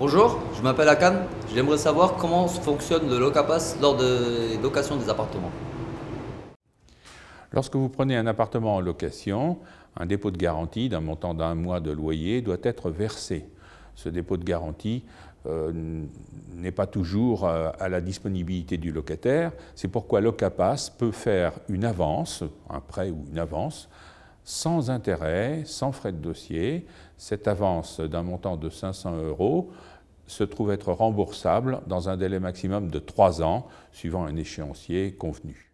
Bonjour, je m'appelle Akan. J'aimerais savoir comment fonctionne le locapass lors des locations des appartements. Lorsque vous prenez un appartement en location, un dépôt de garantie d'un montant d'un mois de loyer doit être versé. Ce dépôt de garantie euh, n'est pas toujours euh, à la disponibilité du locataire. C'est pourquoi Locapass peut faire une avance, un prêt ou une avance, sans intérêt, sans frais de dossier. Cette avance d'un montant de 500 euros se trouve être remboursable dans un délai maximum de trois ans, suivant un échéancier convenu.